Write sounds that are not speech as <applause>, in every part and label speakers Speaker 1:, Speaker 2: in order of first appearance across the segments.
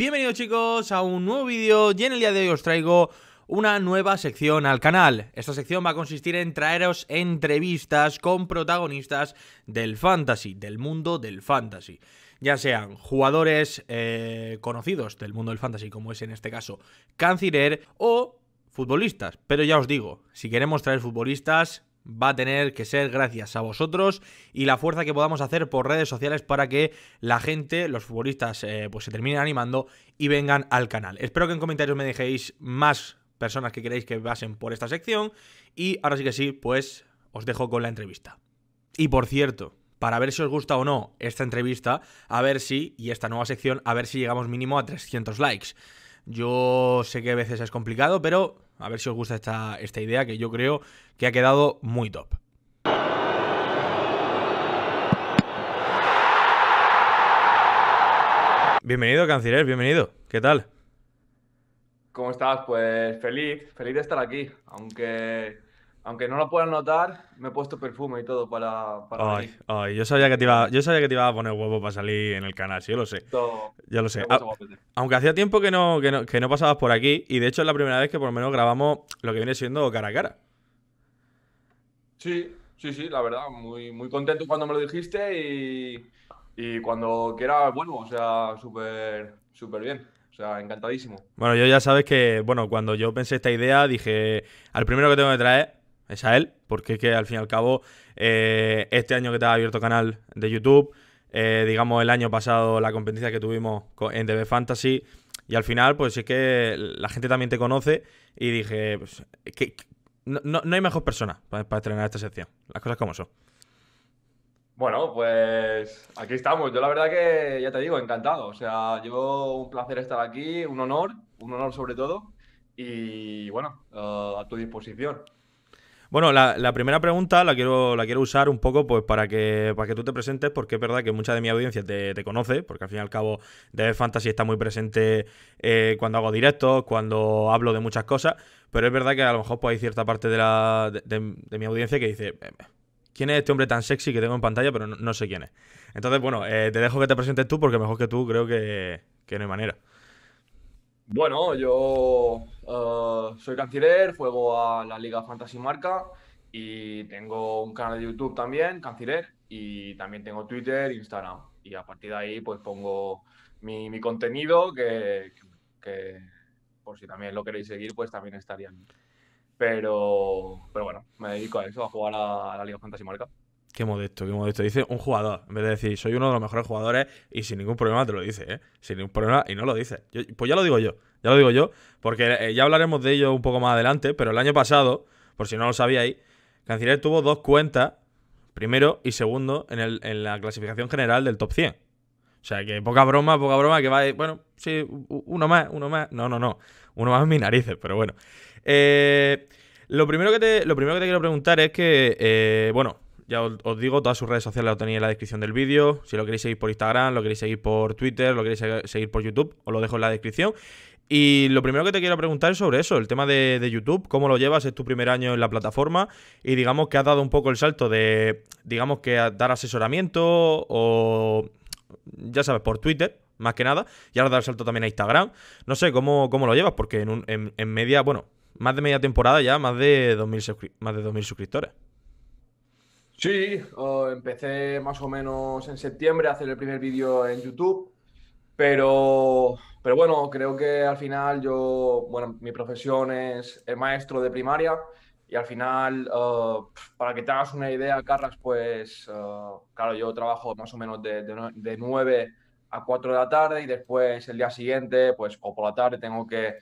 Speaker 1: Bienvenidos chicos a un nuevo vídeo y en el día de hoy os traigo una nueva sección al canal. Esta sección va a consistir en traeros entrevistas con protagonistas del fantasy, del mundo del fantasy. Ya sean jugadores eh, conocidos del mundo del fantasy, como es en este caso Canciller, o futbolistas. Pero ya os digo, si queremos traer futbolistas, va a tener que ser gracias a vosotros y la fuerza que podamos hacer por redes sociales para que la gente, los futbolistas, eh, pues se terminen animando y vengan al canal. Espero que en comentarios me dejéis más personas que queréis que pasen por esta sección y ahora sí que sí, pues os dejo con la entrevista. Y por cierto, para ver si os gusta o no esta entrevista, a ver si, y esta nueva sección, a ver si llegamos mínimo a 300 likes. Yo sé que a veces es complicado, pero a ver si os gusta esta, esta idea que yo creo que ha quedado muy top. Bienvenido, Canciller, bienvenido. ¿Qué tal?
Speaker 2: ¿Cómo estás? Pues feliz, feliz de estar aquí, aunque aunque no lo puedan notar, me he puesto perfume y todo para.
Speaker 1: para ay, ay, yo sabía que te iba, yo sabía que te iba a poner huevo para salir en el canal, sí, yo lo sé. yo lo sé. Ah, aunque hacía tiempo que no, que no, que pasabas por aquí, y de hecho es la primera vez que por lo menos grabamos lo que viene siendo cara a cara.
Speaker 2: Sí, sí, sí, la verdad, muy, muy contento cuando me lo dijiste y, y cuando quiera vuelvo, o sea, súper, súper bien. O sea, encantadísimo.
Speaker 1: Bueno, yo ya sabes que, bueno, cuando yo pensé esta idea, dije, al primero que tengo que traer es a él, porque es que al fin y al cabo, eh, este año que te ha abierto canal de YouTube, eh, digamos el año pasado la competencia que tuvimos en DB Fantasy, y al final, pues es que la gente también te conoce, y dije, pues, que, no, hay mejor persona para, estrenar esta sección, las cosas como son.
Speaker 2: Bueno, pues aquí estamos. Yo la verdad que ya te digo, encantado. O sea, yo un placer estar aquí, un honor, un honor sobre todo. Y bueno, eh, a tu disposición.
Speaker 1: Bueno, la, primera pregunta la quiero, la quiero usar un poco pues, para, que, para que tú te presentes, porque es verdad que mucha de mi audiencia te, te conoce, porque al fin y al cabo de Fantasy está muy presente eh, cuando hago directos, cuando hablo de muchas cosas, pero es verdad que a lo mejor pues, hay cierta parte de, la, de, mi audiencia que dice, eh, ¿quién es este hombre tan sexy que tengo en pantalla, pero no, sé quién es? Entonces, bueno, eh, te dejo que te presentes tú, porque mejor que tú creo que no hay manera.
Speaker 2: Bueno, yo eh, soy canciller, juego a la Liga Fantasy Marca y tengo un canal de YouTube también, canciller, y también tengo Twitter, Instagram. Y a partir de ahí, pues pongo mi, contenido que, por si también lo queréis seguir, pues también estaría. Pero, pero bueno, me dedico a eso, a jugar a la Liga Fantasy Marca.
Speaker 1: Qué modesto, qué modesto. Dice un jugador. En vez de decir, soy uno de los mejores jugadores y sin ningún problema te lo dice, ¿eh? Sin ningún problema y no lo dice. pues ya lo digo yo, ya lo digo yo, porque eh, ya hablaremos de ello un poco más adelante, pero el año pasado, por si no lo sabíais, Canciller tuvo dos cuentas, primero y segundo, en, el, en la clasificación general del top 100. O sea, que poca broma, poca broma, que va, bueno, sí, uno más, uno más. No, no, no. Uno más en mis narices, pero bueno. Eh, lo, primero que te, lo primero que te quiero preguntar es que, eh, bueno, ya os, digo, todas sus redes sociales las tenéis en la descripción del vídeo. Si lo queréis seguir por Instagram, lo queréis seguir por Twitter, lo queréis seguir por YouTube, os lo dejo en la descripción. Y lo primero que te quiero preguntar es sobre eso, el tema de, YouTube, cómo lo llevas, es tu primer año en la plataforma y digamos que has dado un poco el salto de, digamos que dar asesoramiento o, ya sabes, por Twitter, más que nada, y ahora dar el salto también a Instagram. No sé, ¿cómo, cómo lo llevas? Porque en, media, bueno, más de media temporada ya, más de más de 2.000 suscriptores.
Speaker 2: Sí, empecé más o menos en septiembre a hacer el primer vídeo en YouTube, pero, pero bueno, creo que al final yo, bueno, mi profesión es maestro de primaria y al final, eh, para que te hagas una idea, Carras, pues eh, claro, yo trabajo más o menos de, de, 9 a 4 de la tarde y después el día siguiente, pues o por la tarde tengo que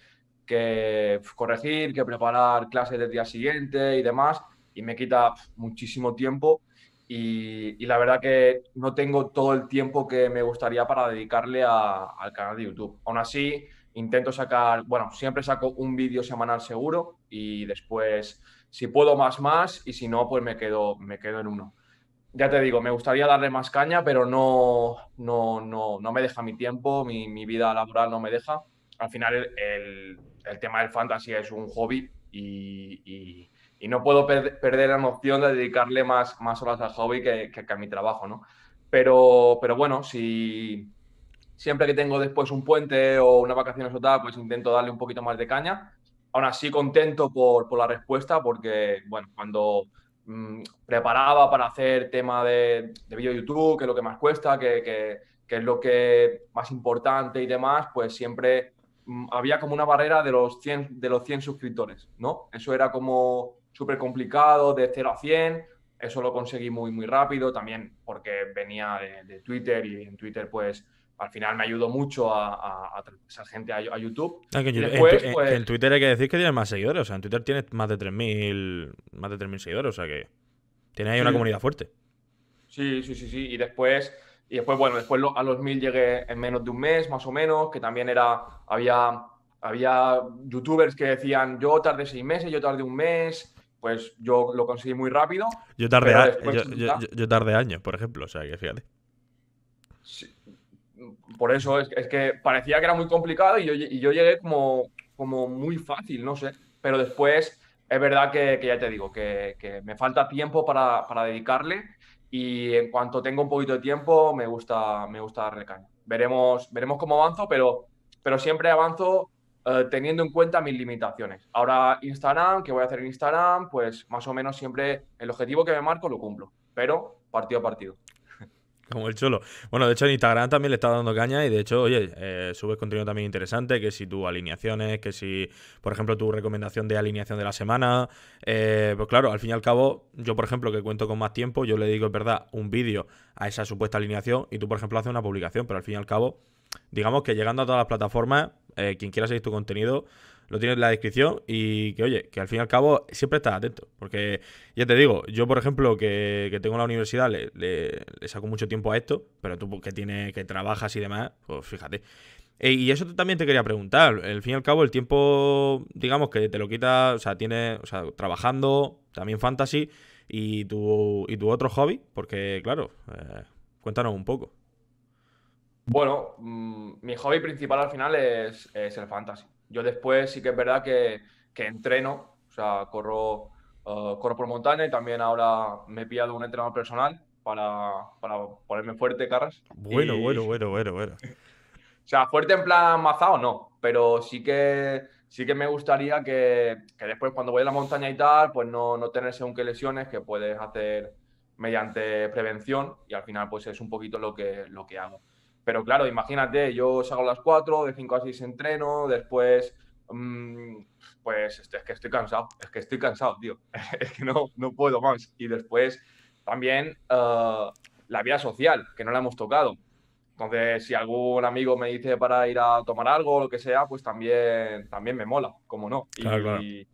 Speaker 2: que pues, corregir, que preparar clases del día siguiente y demás y me quita muchísimo tiempo y, la verdad que no tengo todo el tiempo que me gustaría para dedicarle al canal de YouTube. Aún así, intento sacar, bueno, siempre saco un vídeo semanal seguro y después, si puedo más, más y si no, pues me quedo, me quedo en uno. Ya te digo, me gustaría darle más caña, pero no, no, no, no me deja mi tiempo, mi, vida laboral no me deja. Al final, el, tema del fantasy es un hobby y y no puedo perder la noción de dedicarle más, más horas al hobby que, que, a mi trabajo, ¿no? Pero, pero bueno, si siempre que tengo después un puente o una vacaciones o tal, pues intento darle un poquito más de caña. Aún así contento por, por la respuesta porque, bueno, cuando mm, preparaba para hacer tema de, de video YouTube, que es lo que más cuesta, que, es lo que más importante y demás, pues siempre mm, había como una barrera de los 100, de los 100 suscriptores, ¿no? Eso era como súper complicado, de 0 a 100. Eso lo conseguí muy, muy rápido, también porque venía de, Twitter y en Twitter, pues, al final me ayudó mucho a, a, esa gente a, YouTube. Ah, después, pues en,
Speaker 1: Twitter hay que decir que tienes más seguidores, o sea, en Twitter tiene más de 3.000 más de mil seguidores, o sea que tiene ahí una comunidad fuerte.
Speaker 2: Sí, sí, sí, sí, y después y después bueno, después a los 1.000 llegué en menos de un mes más o menos, que también era había había youtubers que decían, "Yo tardé seis meses, yo tardé un mes." pues yo lo conseguí muy rápido. Yo tardé,
Speaker 1: años, por ejemplo, o sea que fíjate.
Speaker 2: por eso es, que parecía que era muy complicado y yo, llegué como, como muy fácil, no sé. Pero después es verdad que, ya te digo, que, me falta tiempo para, dedicarle y en cuanto tengo un poquito de tiempo me gusta, me gusta darle caña. Veremos, veremos cómo avanzo, pero, pero siempre avanzo eh, teniendo en cuenta mis limitaciones. Ahora Instagram, ¿qué voy a hacer en Instagram? Pues más o menos siempre el objetivo que me marco lo cumplo, pero partido a partido.
Speaker 1: Como el cholo. Bueno, de hecho en Instagram también le está dando caña y de hecho, oye, eh, subes contenido también interesante, que si tu alineaciones, que si, por ejemplo, tu recomendación de alineación de la semana. Eh, pues claro, al fin y al cabo, yo, por ejemplo, que cuento con más tiempo, yo le digo, es verdad, un vídeo a esa supuesta alineación y tú, por ejemplo, haces una publicación, pero al fin y al cabo, digamos que llegando a todas las plataformas, eh, quien quiera seguir tu contenido, lo tienes en la descripción y que, oye, que al fin y al cabo siempre estás atento. Porque ya te digo, yo por ejemplo, que, que tengo la universidad, le, saco mucho tiempo a esto, pero tú que, tienes, que trabajas y demás, pues fíjate. Eh, y eso también te quería preguntar. Al fin y al cabo, el tiempo, digamos que te lo quita, o sea, tiene o sea, trabajando, también fantasy y tu, y tu otro hobby, porque claro, eh, cuéntanos un poco.
Speaker 2: Bueno, mm, mi hobby principal al final es, el fantasy. Yo después sí que es verdad que, entreno, o sea, corro, eh, corro por montaña y también ahora me he pillado un entrenador personal para, ponerme fuerte, Carras. Bueno, bueno,
Speaker 1: bueno, bueno, bueno. <laughs>
Speaker 2: O sea, fuerte en plan mazado no, pero sí que sí que me gustaría que, después cuando voy a la montaña y tal, pues no, no tener según qué lesiones que puedes hacer mediante prevención y al final pues es un poquito lo que, lo que hago. Pero claro, imagínate, yo salgo a las 4, de 5 a 6 entreno, después mm, pues este, es que estoy cansado, es que estoy cansado, tío, <laughs> es que no, no puedo más. Y después también eh, la vida social, que no la hemos tocado. Entonces, si algún amigo me dice para ir a tomar algo o lo que sea, pues también, también me mola, como no. y,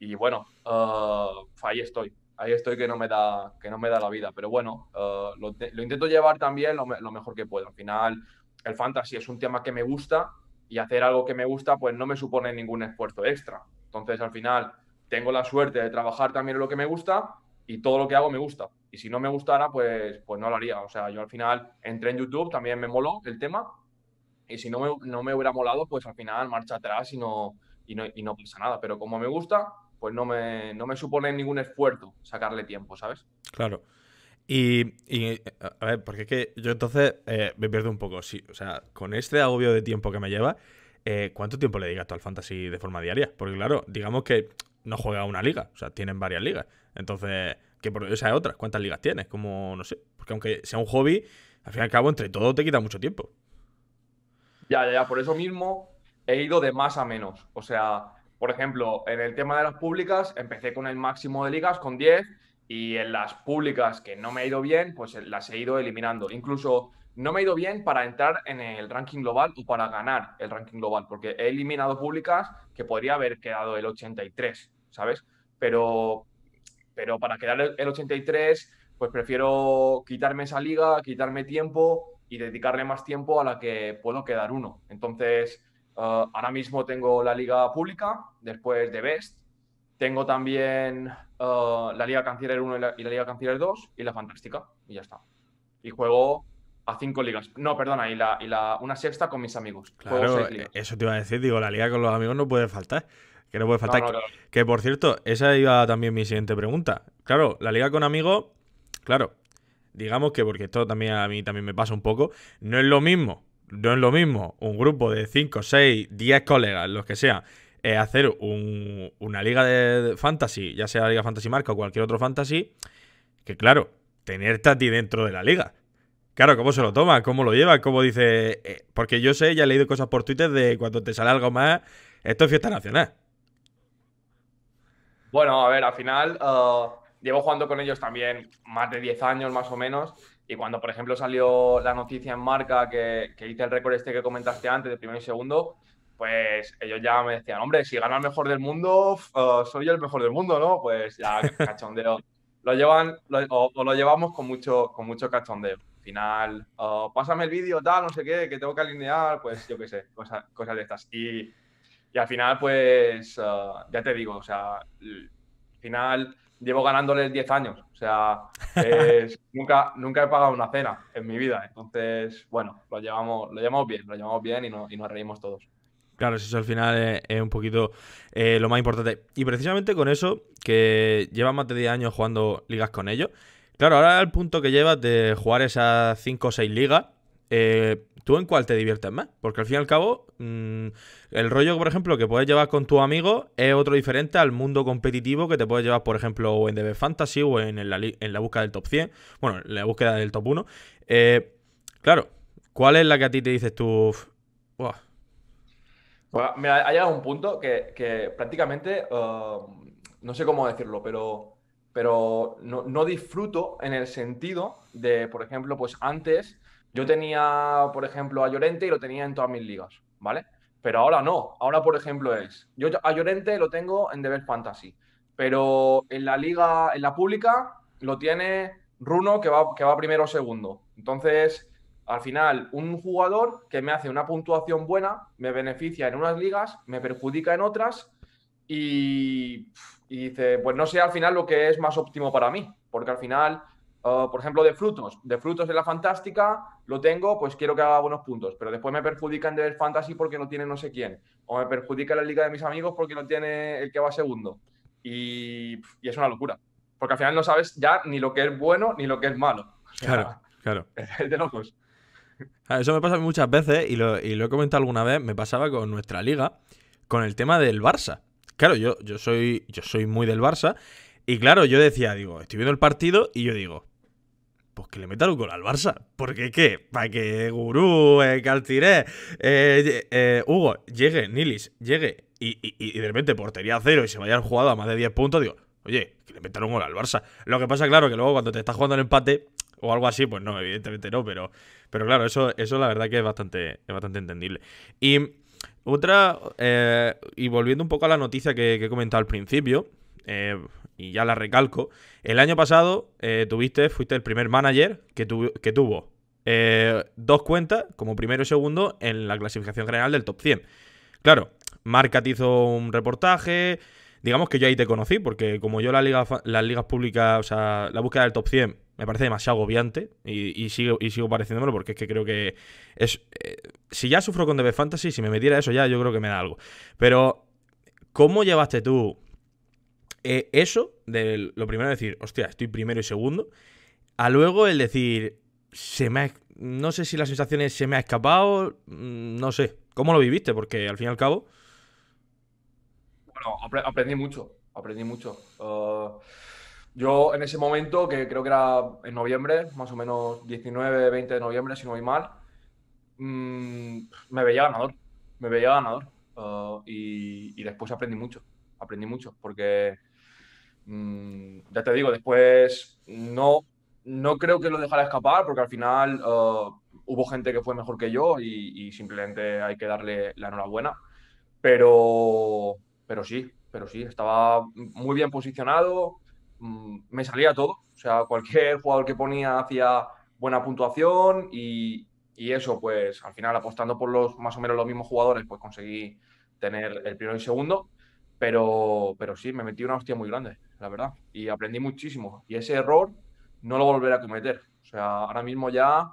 Speaker 2: y, bueno, eh, ahí estoy ahí estoy que no me da, que no me da la vida. Pero bueno, eh, lo, intento llevar también lo, mejor que puedo. Al final, el fantasy es un tema que me gusta y hacer algo que me gusta, pues no me supone ningún esfuerzo extra. Entonces, al final, tengo la suerte de trabajar también en lo que me gusta y todo lo que hago me gusta. Y si no me gustara, pues, pues no lo haría. O sea, yo al final entré en YouTube, también me moló el tema. Y si no me, no me hubiera molado, pues al final marcha atrás y no, y no, y no pasa nada. Pero como me gusta, pues no me, no me supone ningún esfuerzo sacarle tiempo, ¿sabes?
Speaker 1: Claro. Y, eh, a ver, porque es que yo entonces eh, me pierdo un poco. Sí, o sea, con este agobio de tiempo que me lleva, eh, ¿cuánto tiempo le digas tú al fantasy de forma diaria? Porque claro, digamos que no juega una liga, o sea, tienen varias ligas. Entonces, que por esa es otra, ¿cuántas ligas tienes? Como, no sé, porque aunque sea un hobby, al fin y al cabo, entre todo te quita mucho tiempo.
Speaker 2: Ya, ya, ya, por eso mismo he ido de más a menos. O sea, por ejemplo, en el tema de las públicas, empecé con el máximo de ligas, con 10, y en las públicas que no me ha ido bien, pues eh, las he ido eliminando. Incluso no me ha ido bien para entrar en el ranking global o para ganar el ranking global, porque he eliminado públicas que podría haber quedado el 83, ¿sabes? Pero, pero para quedar el 83, pues prefiero quitarme esa liga, quitarme tiempo y dedicarle más tiempo a la que puedo quedar uno. Entonces, eh, ahora mismo tengo la liga pública, después de Best. Tengo también eh, la Liga Canciller 1 y la, Liga Canciller 2 y la Fantástica. Y ya está. Y juego a cinco ligas. No, perdona, y, la, y la, una sexta con mis amigos. Claro, eh,
Speaker 1: eso te iba a decir. Digo, la liga con los amigos no puede faltar. Que no puede faltar. que, que por cierto, esa iba también mi siguiente pregunta. Claro, la liga con amigos, claro, digamos que porque esto también a mí también me pasa un poco, no es lo mismo no es lo mismo un grupo de 5, 6, 10 colegas, los que sea, eh, hacer una liga de fantasy, ya sea liga fantasy marca o cualquier otro fantasy, que claro, tenerte a ti dentro de la liga. Claro, ¿cómo se lo toma? ¿Cómo lo lleva? ¿Cómo dice? Eh, porque yo sé, ya he leído cosas por Twitter de cuando te sale algo más, esto es fiesta nacional.
Speaker 2: Bueno, a ver, al final eh, llevo jugando con ellos también más de 10 años más o menos y cuando, por ejemplo, salió la noticia en marca que, que hice el récord este que comentaste antes, de primero y segundo, pues ellos ya me decían, hombre, si gano el mejor del mundo, soy eh, soy el mejor del mundo, ¿no? Pues ya, <laughs> cachondeo. lo llevan, lo, o, lo llevamos con mucho, con mucho cachondeo. Al final, oh, pásame el vídeo, tal, no sé qué, que tengo que alinear, pues yo qué sé, cosas de estas. Y, y al final, pues, eh, ya te digo, o sea, final llevo ganándoles 10 años. O sea, <laughs> nunca, nunca he pagado una cena en mi vida. ¿eh? Entonces, bueno, lo llevamos, lo llevamos bien, lo llevamos bien y, nos reímos todos.
Speaker 1: Claro, eso al final eh, es, un poquito eh, lo más importante. Y precisamente con eso, que llevas más de 10 años jugando ligas con ellos. Claro, ahora el punto que llevas de jugar esas 5 o 6 ligas, eh, ¿Tú en cuál te diviertes más? Porque al fin y al cabo, mm, el rollo, por ejemplo, que puedes llevar con tu amigo es otro diferente al mundo competitivo que te puedes llevar, por ejemplo, o en DB Fantasy o en, la, en búsqueda del top 100, bueno, en la búsqueda del top 1. Eh, claro, ¿cuál es la que a ti te dices tú? Pues,
Speaker 2: Me ha llegado un punto que, prácticamente, um, no sé cómo decirlo, pero, pero no, no disfruto en el sentido de, por ejemplo, pues antes yo tenía, por ejemplo, a Llorente y lo tenía en todas mis ligas, ¿vale? Pero ahora no. Ahora, por ejemplo, es. Yo a Llorente lo tengo en Deber Fantasy. Pero en la liga, en la pública, lo tiene Runo, que va, primero o segundo. Entonces, al final, un jugador que me hace una puntuación buena, me beneficia en unas ligas, me perjudica en otras, y, y dice, pues no sé al final lo que es más óptimo para mí. Porque al final Oh, por ejemplo, de frutos. De frutos de la fantástica lo tengo, pues quiero que haga buenos puntos. Pero después me perjudican del fantasy porque no tiene no sé quién. O me perjudica la liga de mis amigos porque no tiene el que va segundo. Y, y es una locura. Porque al final no sabes ya ni lo que es bueno ni lo que es malo. <laughs> claro, claro. <laughs> Es de locos.
Speaker 1: Ah, eso me pasa muchas veces y lo, y lo he comentado alguna vez. Me pasaba con nuestra liga, con el tema del Barça. Claro, yo, yo, soy, yo soy muy del Barça. Y claro, yo decía, digo, estoy viendo el partido y yo digo, pues que le metan un gol al Barça. ¿Por qué, qué? para que Gurú, eh, eh, eh, Hugo llegue, Nilis llegue y, de repente portería cero y se vayan jugado a más de 10 puntos, digo, oye, que le metan un gol al Barça. Lo que pasa, claro, que luego cuando te estás jugando el empate o algo así, pues no, evidentemente no, pero, pero claro, eso, eso la verdad que es bastante, bastante entendible. Y otra, eh, y volviendo un poco a la noticia que, que he comentado al principio, eh, y ya la recalco, el año pasado eh, tuviste, fuiste el primer manager que, que tuvo eh, dos cuentas como primero y segundo en la clasificación general del top 100. Claro, Marca te hizo un reportaje, digamos que yo ahí te conocí, porque como yo la las ligas públicas, o sea, la búsqueda del top 100 me parece demasiado agobiante y, sigo, y sigo pareciéndomelo porque es que creo que es... Eh, si ya sufro con DB Fantasy, si me metiera eso ya, yo creo que me da algo. Pero, ¿cómo llevaste tú eh, eso, de lo primero decir, hostia, estoy primero y segundo, a luego el decir, se me no sé si la sensación se me ha escapado, mm, no sé, ¿cómo lo viviste? Porque al fin y al cabo...
Speaker 2: Bueno, aprendí mucho, aprendí mucho. Ah, yo en ese momento, que creo que era en noviembre, más o menos 19, 20 de noviembre, si no voy mal, mm, me veía ganador, me veía ganador. Ah, y después aprendí mucho, aprendí mucho, porque Mm, ya te digo, después no, no creo que lo dejara escapar porque al final uh, hubo gente que fue mejor que yo y, simplemente hay que darle la enhorabuena. Pero, pero sí, pero sí, estaba muy bien posicionado, mm, me salía todo. O sea, cualquier jugador que ponía hacía buena puntuación y, y eso, pues al final apostando por los más o menos los mismos jugadores, pues conseguí tener el primero y segundo. Pero, pero sí, me metí una hostia muy grande la verdad. Y aprendí muchísimo. Y ese error no lo volveré a cometer. O sea, ahora mismo ya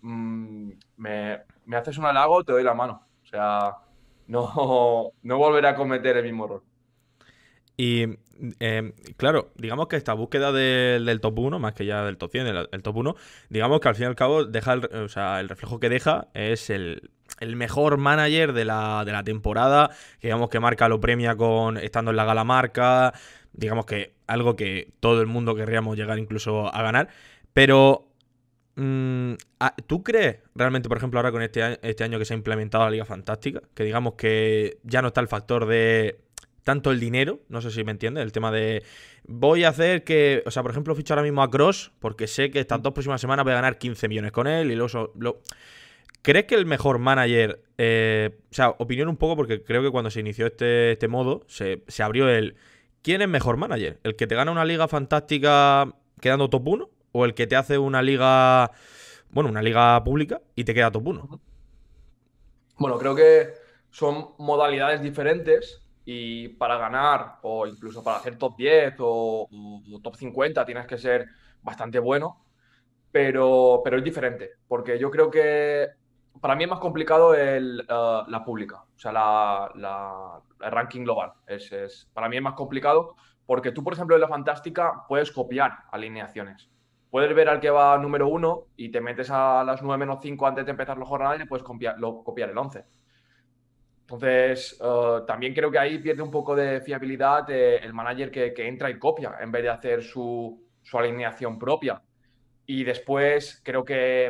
Speaker 2: mm, me, haces un halago, te doy la mano. O sea, no, <laughs> no volveré a cometer el mismo error.
Speaker 1: Y em, claro, digamos que esta búsqueda del top 1, más que ya del top 100, el, top 1, digamos que al fin y al cabo deja el, o sea, el reflejo que deja es el, mejor manager de la, temporada, que digamos que marca lo premia con estando en la gala marca, digamos que algo que todo el mundo querríamos llegar incluso a ganar, pero mm, ah, ¿Tú crees realmente, por ejemplo, ahora con este año, este año que se ha implementado la Liga Fantástica, que digamos que ya no está el factor de tanto el dinero, no sé si me entiendes, el tema de voy a hacer que, o sea, por ejemplo, ficho ahora mismo a Cross porque sé que estas mm. dos próximas semanas voy a ganar 15 millones con él y Lo... ¿Crees que el mejor manager, eh, o sea, opinión un poco porque creo que cuando se inició este, este modo se abrió el ¿Quién es mejor manager? ¿El que te gana una liga fantástica quedando top 1? ¿O el que te hace una liga, bueno, una liga pública y te queda top 1?
Speaker 2: Bueno, creo que son modalidades diferentes y para ganar o incluso para hacer top 10 o, top 50 tienes que ser bastante bueno, pero, pero es diferente, porque yo creo que para mí es más complicado el, eh, la pública, o sea, la, el ranking global. Es, para mí es más complicado porque tú, por ejemplo, en la fantástica puedes copiar alineaciones. Puedes ver al que va número uno y te metes a las 9 menos 5 antes de empezar los jornales y puedes copiar, lo, copiar el 11. Entonces, eh, también creo que ahí pierde un poco de fiabilidad eh, el manager que, entra y copia en vez de hacer su, su alineación propia. Y después creo que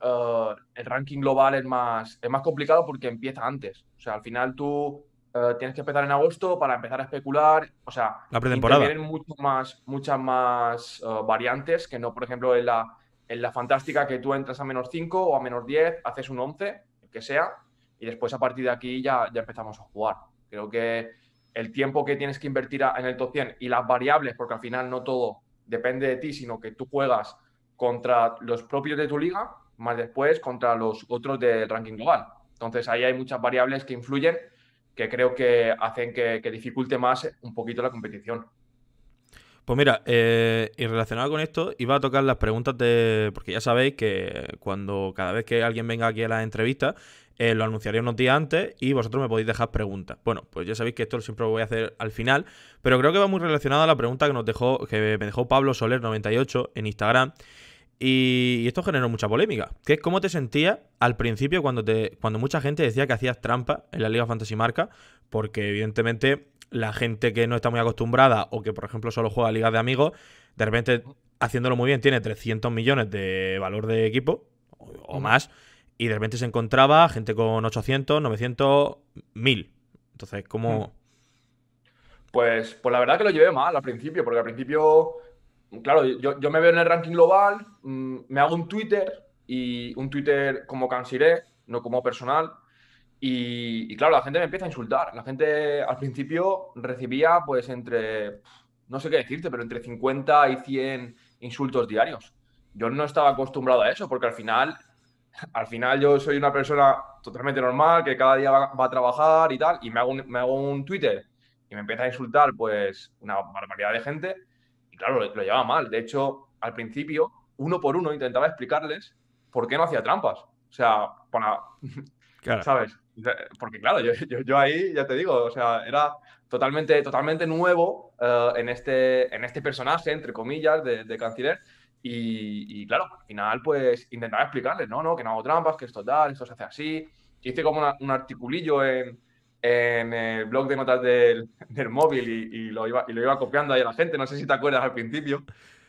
Speaker 2: eh, el ranking global es más, es más complicado porque empieza antes. O sea, al final tú eh, tienes que empezar en agosto para empezar a especular. O sea, la pretemporada. Tienen mucho más, muchas más eh, variantes que no, por ejemplo, en la, en la fantástica que tú entras a menos 5 o a menos 10, haces un 11, que sea, y después a partir de aquí ya, ya empezamos a jugar. Creo que el tiempo que tienes que invertir en el top 100 y las variables, porque al final no todo depende de ti, sino que tú juegas contra los propios de tu liga, más después contra los otros del ranking global. Entonces ahí hay muchas variables que influyen que creo que hacen que, dificulte más un poquito la competición.
Speaker 1: Pues mira, eh, y relacionado con esto, iba a tocar las preguntas de. Porque ya sabéis que cuando cada vez que alguien venga aquí a la entrevistas, eh, lo anunciaría unos días antes y vosotros me podéis dejar preguntas. Bueno, pues ya sabéis que esto siempre lo voy a hacer al final, pero creo que va muy relacionado a la pregunta que nos dejó, que me dejó Pablo Soler98 en Instagram. Y, esto generó mucha polémica, que es cómo te sentías al principio cuando, te, cuando mucha gente decía que hacías trampa en la Liga Fantasy Marca, porque evidentemente la gente que no está muy acostumbrada o que, por ejemplo, solo juega ligas de amigos, de repente, haciéndolo muy bien, tiene 300 millones de valor de equipo o, más, y de repente se encontraba gente con 800, 900, 1000. Entonces, ¿cómo...? Hmm.
Speaker 2: Pues, pues la verdad que lo llevé mal al principio, porque al principio claro, yo, me veo en el ranking global, mm, me hago un Twitter y un Twitter como cansiré, no como personal. Y, claro, la gente me empieza a insultar. La gente al principio recibía pues entre, no sé qué decirte, pero entre 50 y 100 insultos diarios. Yo no estaba acostumbrado a eso porque al final, al final yo soy una persona totalmente normal que cada día va, a trabajar y tal. Y me hago, me hago un Twitter y me empieza a insultar pues una barbaridad de gente y claro, lo, llevaba mal. De hecho, al principio, uno por uno intentaba explicarles por qué no hacía trampas. O sea, para. <laughs> ¿Sabes? Porque claro, yo, ahí, ya te digo, o sea, era totalmente, totalmente nuevo eh, en, este, en este personaje, entre comillas, de, canciller. Y, claro, al final, pues intentaba explicarles, no, no, que no hago trampas, que esto tal, esto se hace así. Hice como un articulillo en, en el blog de notas del, <laughs> móvil y, lo iba, y lo iba copiando ahí a la gente, no sé si te acuerdas al principio,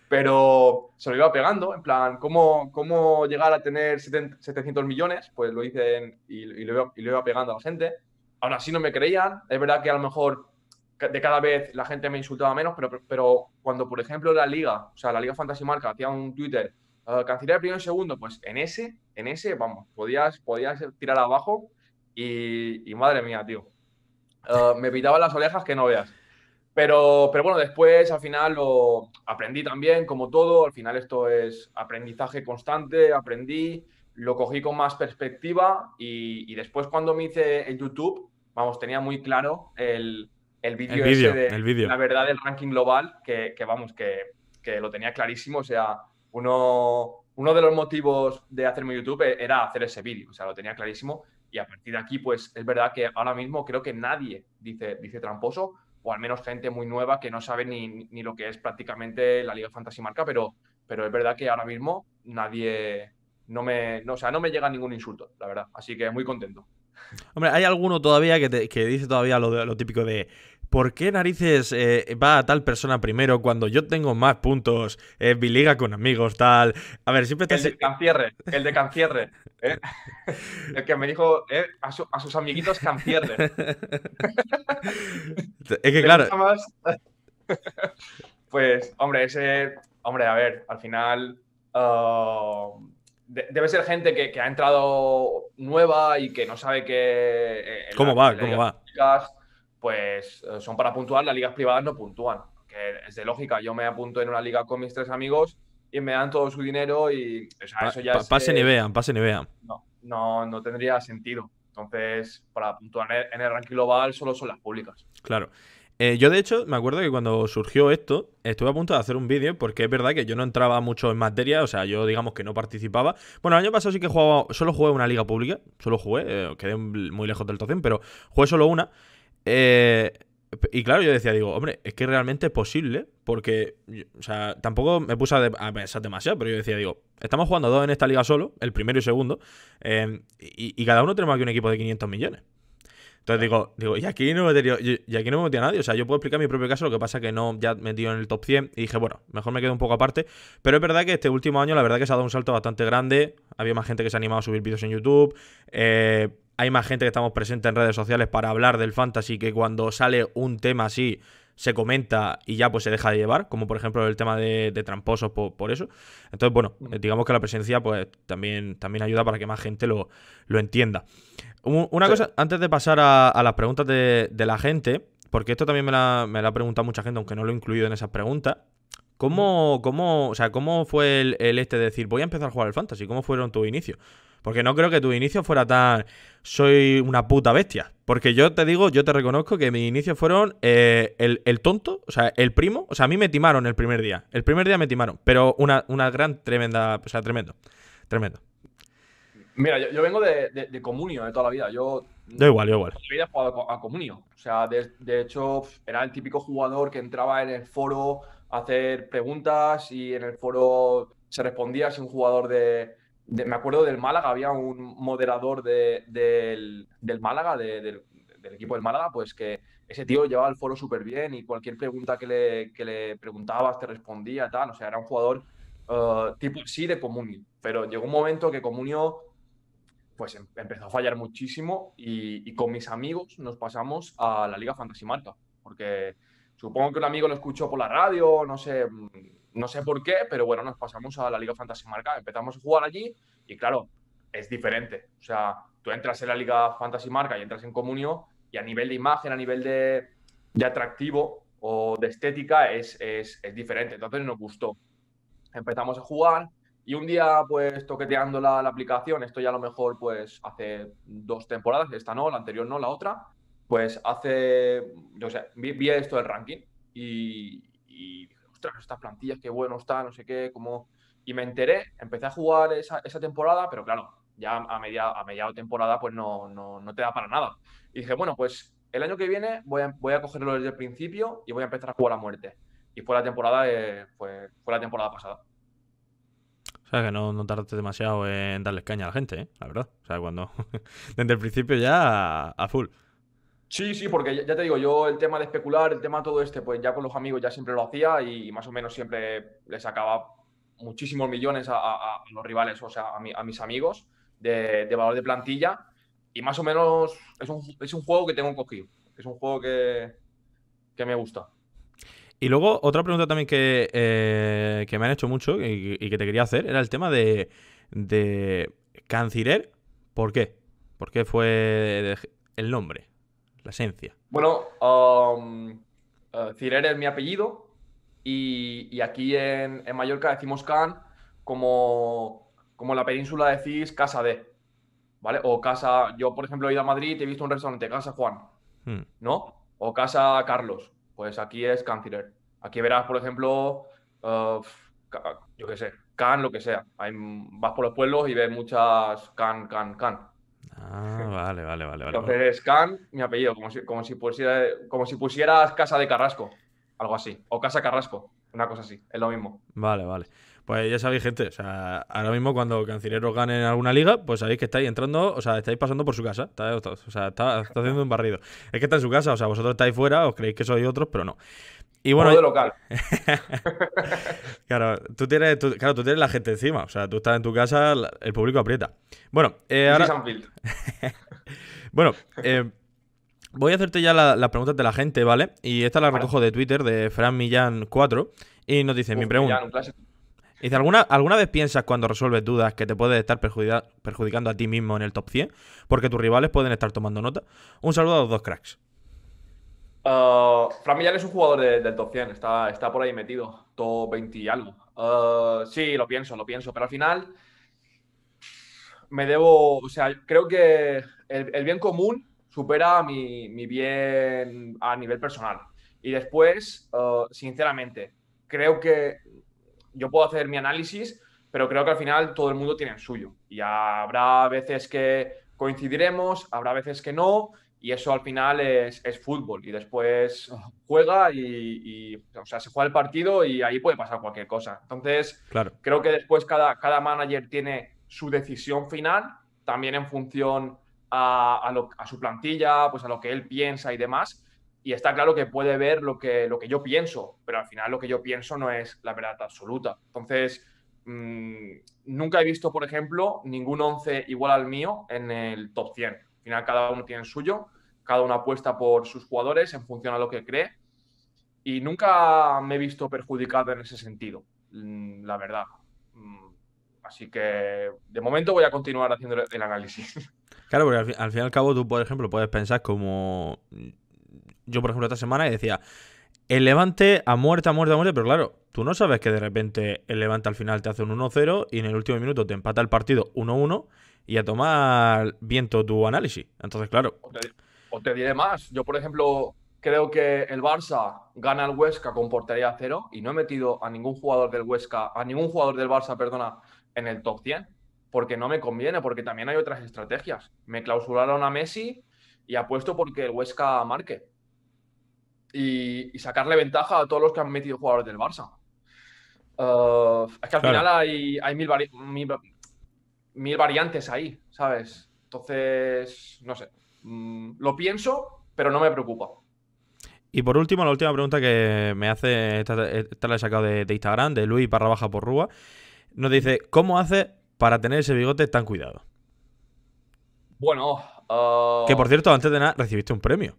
Speaker 2: pero se lo iba pegando, en plan, ¿cómo, cómo llegar a tener 700 millones? Pues lo hice y, lo iba, pegando a la gente. Ahora, así no me creían, es verdad que a lo mejor de cada vez la gente me insultaba menos, pero, pero cuando, por ejemplo, la liga, o sea, la liga Fantasy Marca hacía un Twitter, ah, cancelé el primero y segundo, pues en ese, en ese, vamos, podías, podías tirar abajo y, madre mía, tío. Ah, me pitaban las orejas que no veas. Pero, pero bueno, después al final lo aprendí también, como todo, al final esto es aprendizaje constante, aprendí, lo cogí con más perspectiva y, después cuando me hice el YouTube, vamos, tenía muy claro el, el vídeo ese de la verdad del ranking global, que, vamos, que, que, lo tenía clarísimo, o sea, uno, uno de los motivos de hacerme YouTube era hacer ese vídeo, o sea, lo tenía clarísimo y a partir de aquí, pues es verdad que ahora mismo creo que nadie dice, dice tramposo, o al menos gente muy nueva que no sabe ni, lo que es prácticamente la Liga Fantasy Marca, pero, pero es verdad que ahora mismo nadie, no me, no, o sea, no me llega ningún insulto, la verdad. Así que muy contento.
Speaker 1: Hombre, hay alguno todavía que, dice todavía lo, típico de ¿Por qué narices eh, va a tal persona primero cuando yo tengo más puntos? Eh, biliga con amigos, tal. A ver, siempre te... El de Cancierre,
Speaker 2: el de Cancierre. ¿eh? El que me dijo eh, a, sus amiguitos cancierden. <laughs> es que claro. <laughs> pues, hombre, ese. Hombre, a ver, al final. Ah, debe ser gente que, ha entrado nueva y que no sabe que. Eh,
Speaker 1: ¿Cómo va? ¿Cómo va?
Speaker 2: pues son para puntuar, las ligas privadas no puntúan. Que es de lógica. Yo me apunto en una liga con mis tres amigos y me dan todo su dinero y o sea, eso ya pasen y eh, vean, pasen y vean. No, no, no tendría sentido. Entonces, para puntuar en el ranking global solo son las públicas.
Speaker 1: Claro. Eh, yo de hecho me acuerdo que cuando surgió esto estuve a punto de hacer un vídeo porque es verdad que yo no entraba mucho en materia, o sea, yo digamos que no participaba. Bueno, el año pasado sí que jugaba, solo jugué una liga pública, solo jugué, eh, quedé muy lejos del top pero jugué solo una. Eh, y claro, yo decía, digo, hombre, es que realmente es posible, porque, o sea, tampoco me puse a, pensar demasiado, pero yo decía, digo, estamos jugando dos en esta liga solo, el primero y segundo, eh, y, y, cada uno tenemos aquí un equipo de 500 millones. Entonces digo, digo y, aquí no me metió y aquí no me nadie. O sea, yo puedo explicar mi propio caso, lo que pasa que no ya metido en el top 100 y dije, bueno, mejor me quedo un poco aparte. Pero es verdad que este último año, la verdad que se ha dado un salto bastante grande. Había más gente que se ha animado a subir vídeos en YouTube. Eh, hay más gente que estamos presentes en redes sociales para hablar del fantasy que cuando sale un tema así se comenta y ya pues se deja de llevar, como por ejemplo el tema de, tramposos por, eso. Entonces, bueno, mm. eh, digamos que la presencia pues también, también ayuda para que más gente lo, lo entienda. una cosa, antes de pasar a, las preguntas de, la gente, porque esto también me la, me ha preguntado mucha gente, aunque no lo he incluido en esas preguntas. ¿Cómo, mm. cómo, sea, ¿cómo fue el, el, este de decir voy a empezar a jugar al fantasy? ¿Cómo fueron tus inicios? Porque no creo que tu inicio fuera tan. Soy una puta bestia. Porque yo te digo, yo te reconozco que mis inicios fueron eh, el, tonto, o sea, el primo. O sea, a mí me timaron el primer día. El primer día me timaron. Pero una, gran, tremenda. O sea, tremendo. Tremendo.
Speaker 2: Mira, yo, vengo de, de, Comunio de eh, toda la vida. Yo. Yo igual, yo igual. Yo he jugado a Comunio. O sea, de, de hecho, era el típico jugador que entraba en el foro a hacer preguntas y en el foro se respondía si un jugador de me acuerdo del Málaga, había un moderador del, Málaga, del, equipo del Málaga, pues que ese tío llevaba el foro súper bien y cualquier pregunta que le, le, preguntabas te respondía, tal. O sea, era un jugador eh, tipo sí de Comunio. Pero llegó un momento que Comunio pues em, empezó a fallar muchísimo y, con mis amigos nos pasamos a la Liga Fantasy Marca. Porque supongo que un amigo lo escuchó por la radio, no sé, mm, no sé por qué, pero bueno, nos pasamos a la Liga Fantasy Marca, empezamos a jugar allí y claro, es diferente. O sea, tú entras en la Liga Fantasy Marca y entras en Comunio y a nivel de imagen, a nivel de, atractivo o de estética es, diferente. Entonces nos gustó. Empezamos a jugar y un día, pues toqueteando la, la aplicación, esto ya a lo mejor, pues hace dos temporadas, esta no, la anterior no, la otra, pues hace, yo sé, vi, esto del ranking y estas plantillas, qué bueno está, no sé qué, cómo Y me enteré, empecé a jugar esa, temporada, pero claro, ya a media, a temporada pues no, no, no, te da para nada. Y dije, bueno, pues el año que viene voy a, voy a cogerlo desde el principio y voy a empezar a jugar a muerte. Y fue la temporada, fue, fue la temporada pasada.
Speaker 1: O sea, que no, no tardaste demasiado en darle caña a la gente, ¿eh? la verdad. O sea, cuando. <laughs> Desde el principio ya a full.
Speaker 2: Sí, sí, porque ya, te digo, yo el tema de especular, el tema todo este, pues ya con los amigos ya siempre lo hacía y más o menos siempre le sacaba muchísimos millones a, los rivales, o sea, a, mis amigos de, valor de plantilla. Y más o menos es un, juego que tengo cogido, es un juego que, me gusta.
Speaker 1: Y luego, otra pregunta también que, eh, me han hecho mucho y, que te quería hacer era el tema de, de ¿Por qué? ¿Por qué fue el nombre? la esencia.
Speaker 2: Bueno, um, Cirer eh, es mi apellido y, aquí en, Mallorca decimos Can como, como la península decís casa de, ¿vale? O casa, yo por ejemplo he ido a Madrid y he visto un restaurante, casa Juan, hmm. ¿no? O casa Carlos, pues aquí es Can Aquí verás, por ejemplo, eh, yo qué sé, Can, lo que sea. vas por los pueblos y ves muchas Can, Can, Can. Ah, <laughs> vale, vale, vale. vale. mi apellido, como si, como si, pusiera, como si pusieras Casa de Carrasco, algo así, o Casa Carrasco, una cosa así, es lo mismo.
Speaker 1: Vale, vale. Pues ya sabéis, gente, o sea, ahora mismo cuando os gane en alguna liga, pues sabéis que estáis entrando, o sea, estáis pasando por su casa, estáis o sea, está haciendo un barrido. Es que está en su casa, o sea, vosotros estáis fuera, os creéis que sois otros, pero no. Y bueno, local. <laughs> claro, tú tienes, claro, tú tienes la gente encima. O sea, tú estás en tu casa, el público aprieta. Bueno, eh, <laughs> bueno, eh, voy a hacerte ya las preguntas de la gente, ¿vale? Y esta la recojo de Twitter, de Fran Millán 4. Y nos dice, mi pregunta... Dice, ¿alguna, ¿alguna vez piensas cuando resuelves dudas que te puedes estar perjudicando a ti mismo en el top 100? Porque tus rivales pueden estar tomando nota. Un saludo a los dos cracks.
Speaker 2: Uh, es un jugador del top 100, está, está por ahí metido, top 20 y algo. Ah, sí, lo pienso, lo pienso, pero al final me debo, o sea, creo que el, bien común supera mi, bien a nivel personal. Y después, ah, sinceramente, creo que yo puedo hacer mi análisis, pero creo que al final todo el mundo tiene el suyo. Y habrá veces que coincidiremos, habrá veces que no, y eso al final es, fútbol y después juega y, o sea, se juega el partido y ahí puede pasar cualquier cosa. Entonces, claro. creo que después cada, cada manager tiene su decisión final, también en función a, su plantilla, pues a lo que él piensa y demás. Y está claro que puede ver lo que, lo que yo pienso, pero al final lo que yo pienso no es la verdad absoluta. Entonces, mm, nunca he visto, por ejemplo, ningún 11 igual al mío en el top 100. Al final cada uno tiene el suyo cada una apuesta por sus jugadores en función a lo que cree y nunca me he visto perjudicado en ese sentido, mm, la verdad. Mm, así que de momento voy a continuar haciendo el análisis. <laughs>
Speaker 1: Claro, porque al fin, y al cabo tú, por ejemplo, puedes pensar como yo, por ejemplo, esta semana decía, el Levante a muerte, a muerte, a muerte, pero claro, tú no sabes que de repente el Levante al final te hace un 1-0 y en el último minuto te empata el partido 1-1 y a tomar viento tu análisis. Entonces, claro
Speaker 2: o te diré más. Yo, por ejemplo, creo que el Barça gana al Huesca con portería cero y no he metido a ningún jugador del Huesca, a ningún jugador del Barça, perdona, en el top 100, porque no me conviene, porque también hay otras estrategias. Me clausuraron a Messi y apuesto porque el Huesca marque. Y, sacarle ventaja a todos los que han metido jugadores del Barça. Uh, es que al final hay, mil variantes ahí, ¿sabes? Entonces, no sé. Mm, lo pienso, pero no me preocupa.
Speaker 1: Y por último, la última pregunta que me hace, esta, la he sacado de, Instagram, de Luis barra baja por Rúa, nos dice, ¿cómo hace para tener ese bigote tan cuidado?
Speaker 2: Bueno... Ah, que por cierto,
Speaker 1: antes de nada, recibiste un premio.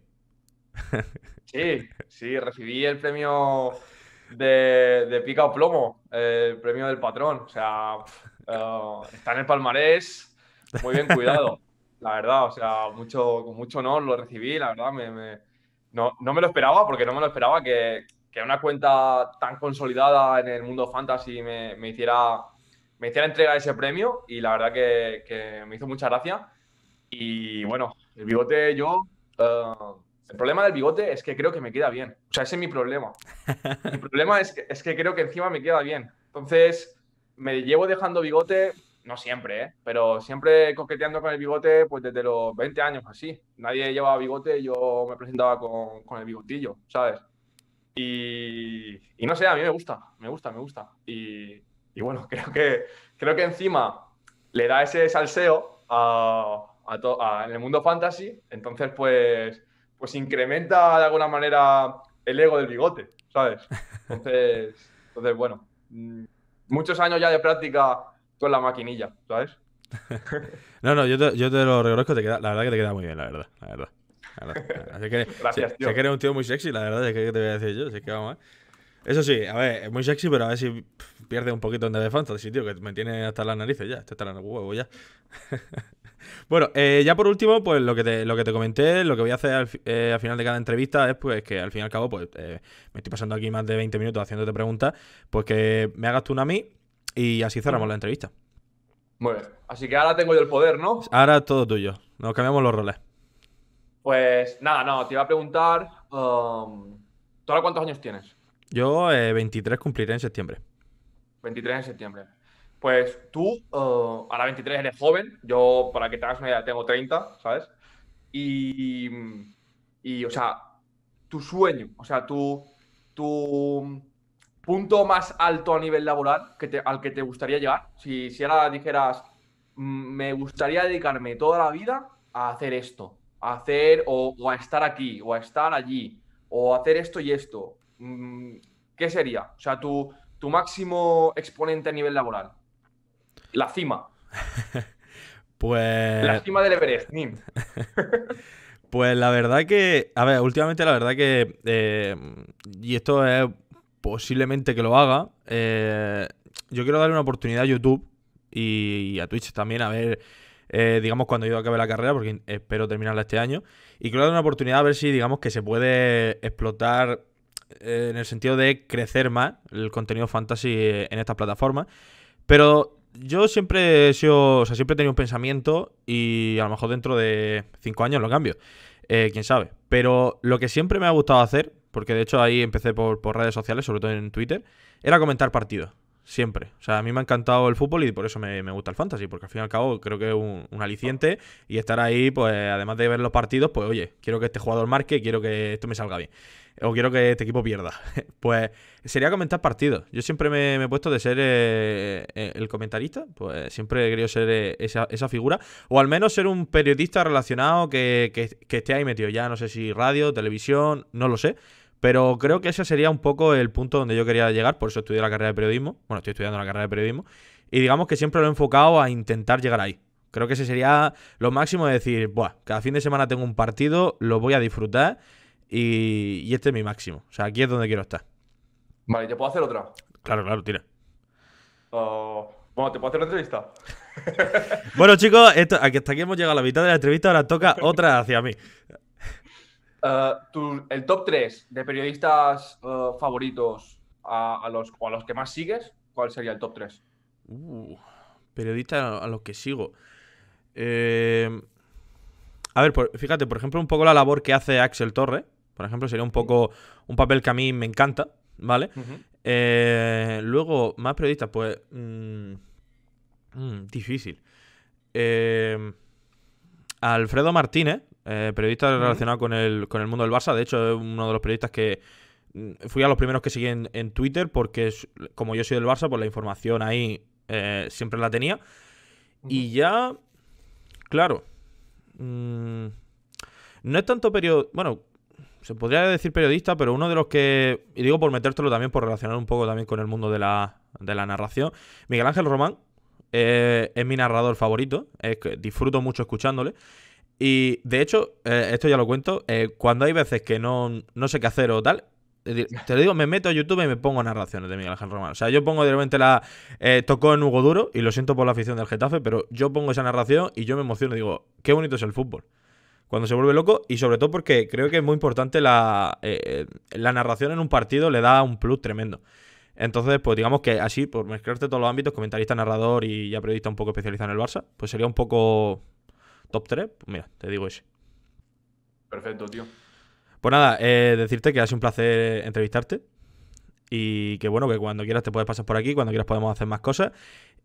Speaker 2: <laughs> Sí, sí, recibí el premio de, pica o plomo, el premio del patrón. O sea, ah, está en el palmarés, muy bien cuidado. <laughs> la verdad, o sea, mucho, con mucho honor lo recibí, la verdad, no, no, me lo esperaba, porque no me lo esperaba que, que una cuenta tan consolidada en el mundo fantasy me, me hiciera, me hiciera entregar ese premio y la verdad que, me hizo mucha gracia. Y bueno, el bigote yo... Eh, el problema del bigote es que creo que me queda bien. O sea, ese es mi problema. mi <laughs> problema es que, es que creo que encima me queda bien. Entonces, me llevo dejando bigote no siempre, ¿eh? pero siempre coqueteando con el bigote, pues desde los 20 años así. Pues, Nadie llevaba bigote, yo me presentaba con, con el bigotillo, ¿sabes? Y, y, no sé, a mí me gusta, me gusta, me gusta. Y, y, bueno, <laughs> creo que, creo que encima le da ese salseo a, a, en el mundo fantasy, entonces pues, pues incrementa de alguna manera el ego del bigote, ¿sabes? <laughs> Entonces, entonces bueno, mm, muchos años ya de práctica con la maquinilla, ¿sabes?
Speaker 1: <laughs> no, no, yo te, yo te lo reconozco, te queda, la verdad que te queda muy bien, la verdad, la verdad. Así que, <laughs> Gracias, tío. eres un tío muy sexy, la verdad, es que te voy a decir yo, así que vamos, ¿eh? Eso sí, a ver, es muy sexy, pero a ver si pierde un poquito en The Sí, tío, que me tiene hasta las narices ya, hasta en el huevo ya. <laughs> bueno, eh, ya por último, pues lo que te, lo que te comenté, lo que voy a hacer eh, al, final de cada entrevista es pues que al fin y al cabo, pues eh, me estoy pasando aquí más de 20 minutos haciéndote preguntas, pues que me hagas tú una a mí y así cerramos la entrevista.
Speaker 2: Muy Así que ahora tengo yo el poder, ¿no?
Speaker 1: Ahora todo tuyo. Nos cambiamos los roles.
Speaker 2: Pues nada, no, te iba a preguntar. Um, ¿Tú ahora cuántos años tienes?
Speaker 1: Yo 23 eh, cumpliré en septiembre.
Speaker 2: 23 en septiembre. Pues tú, a uh, ahora 23 eres joven. Yo, para que te hagas una idea, tengo 30, ¿sabes? Y, y o sea, tu sueño, o sea, tú... tu, punto más alto a nivel laboral que al que te gustaría llegar? Si, ahora dijeras, mm, me gustaría dedicarme toda la vida a hacer esto, a hacer o, a estar aquí, o a estar allí, o a hacer esto y esto, mm, ¿qué sería? O sea, tu, tu máximo exponente a nivel laboral. La cima. <laughs>
Speaker 1: pues... La cima
Speaker 2: del Everest, <laughs>
Speaker 1: pues la verdad que, a ver, últimamente la verdad que, eh, y esto es posiblemente que lo haga. Eh, yo quiero darle una oportunidad a YouTube y, a Twitch también, a ver, eh, digamos, cuando yo acabe la carrera, porque espero terminarla este año. Y quiero darle una oportunidad a ver si, digamos, que se puede explotar eh, en el sentido de crecer más el contenido fantasy en esta plataforma. Pero yo siempre he sido, o sea, siempre he tenido un pensamiento y a lo mejor dentro de cinco años lo cambio. quién sabe. Pero lo que siempre me ha gustado hacer porque de hecho ahí empecé por, redes sociales, sobre todo en Twitter, era comentar partidos siempre. O sea, a mí me ha encantado el fútbol y por eso me, gusta el fantasy, porque al fin y al cabo creo que es un, aliciente y estar ahí, pues además de ver los partidos, pues oye, quiero que este jugador marque, quiero que esto me salga bien, o quiero que este equipo pierda. <laughs> pues sería comentar partidos. Yo siempre me, he puesto de ser eh, eh, el comentarista, pues siempre he querido ser eh, esa, figura, o al menos ser un periodista relacionado que, que, que esté ahí metido ya, no sé si radio, televisión, no lo sé pero creo que ese sería un poco el punto donde yo quería llegar, por eso estudié la carrera de periodismo, bueno, estoy estudiando la carrera de periodismo, y digamos que siempre lo he enfocado a intentar llegar ahí. Creo que ese sería lo máximo de decir, Buah, cada fin de semana tengo un partido, lo voy a disfrutar y, este es mi máximo. O sea, aquí es donde quiero estar.
Speaker 2: Vale, ¿te puedo hacer otra?
Speaker 1: Claro, claro, tira.
Speaker 2: Oh, bueno, ¿te puedo hacer una entrevista?
Speaker 1: <laughs> bueno, chicos, esto, hasta aquí hemos llegado a la mitad de la entrevista, ahora toca otra hacia mí.
Speaker 2: Eh, el top 3 de periodistas eh, favoritos a, los, o a los que más sigues, ¿cuál sería el top 3?
Speaker 1: Uh, periodistas a los que sigo. Eh, a ver, fíjate, por ejemplo, un poco la labor que hace Axel Torre, por ejemplo, sería un poco un papel que a mí me encanta, ¿vale? luego, más periodistas, pues... Mm, mm, difícil. Alfredo Martínez, eh, periodista relacionado con el, mundo del Barça. De hecho, es uno de los periodistas que mm, fui a los primeros que seguí en, Twitter porque como yo soy del Barça, pues la información ahí eh, siempre la tenía. Y ya, claro, mm, no es tanto periodista, bueno, se podría decir periodista, pero uno de los que, y digo por metértelo también, por relacionar un poco también con el mundo de la, narración, Miguel Ángel Román. Eh, es mi narrador favorito, es disfruto mucho escuchándole. Y de hecho, eh, esto ya lo cuento, eh, cuando hay veces que no, sé qué hacer o tal, te lo digo, me meto a YouTube y me pongo narraciones de Miguel Ángel Román. O sea, yo pongo directamente la. Eh, tocó en Hugo Duro, y lo siento por la afición del Getafe, pero yo pongo esa narración y yo me emociono digo, qué bonito es el fútbol. Cuando se vuelve loco, y sobre todo porque creo que es muy importante la, la narración en un partido, le da un plus tremendo. Entonces, pues digamos que así, por mezclarte todos los ámbitos, comentarista, narrador y ya periodista un poco especializado en el Barça, pues sería un poco top 3, pues mira, te digo ese. Perfecto, tío. Pues nada, eh, decirte que ha sido un placer entrevistarte. Y que bueno, que cuando quieras te puedes pasar por aquí, cuando quieras podemos hacer más cosas.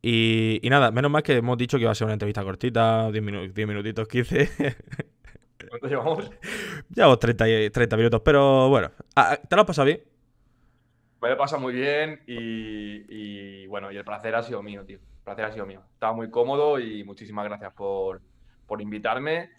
Speaker 1: Y, nada, menos mal que hemos dicho que iba a ser una entrevista cortita, 10, minutitos, 15. <laughs> ¿Cuánto llevamos? <laughs> Llevamos 30, minutos, pero bueno, ah, ah, ¿te lo has pasado bien?
Speaker 2: Me lo he pasado muy bien y, y bueno, y el placer ha sido mío, tío. El placer ha sido mío. Estaba muy cómodo y muchísimas gracias por, por invitarme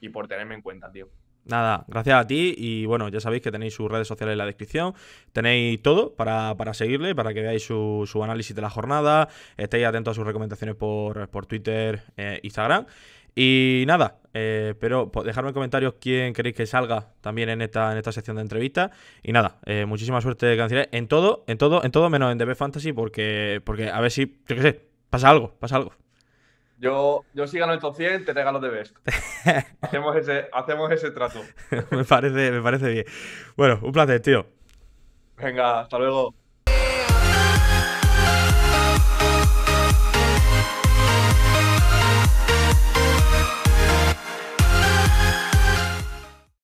Speaker 2: y por tenerme en cuenta, tío.
Speaker 1: Nada, gracias a ti y bueno, ya sabéis que tenéis sus redes sociales en la descripción, tenéis todo para, para seguirle, para que veáis su, análisis de la jornada, estéis atentos a sus recomendaciones por, por Twitter, eh, Instagram. Y nada, eh, pero pues, dejadme en comentarios quién queréis que salga también en esta, en esta sección de entrevista Y nada, eh, muchísima suerte, Canciller. En todo, en todo, en todo menos en DB Fantasy, porque, porque a ver si, yo qué sé, pasa algo, pasa algo.
Speaker 2: Yo, yo si gano el top 100, te regalo de best. <laughs> hacemos, ese, hacemos ese trato.
Speaker 1: <laughs> me, parece, me parece bien. Bueno, un placer, tío. Venga, hasta luego.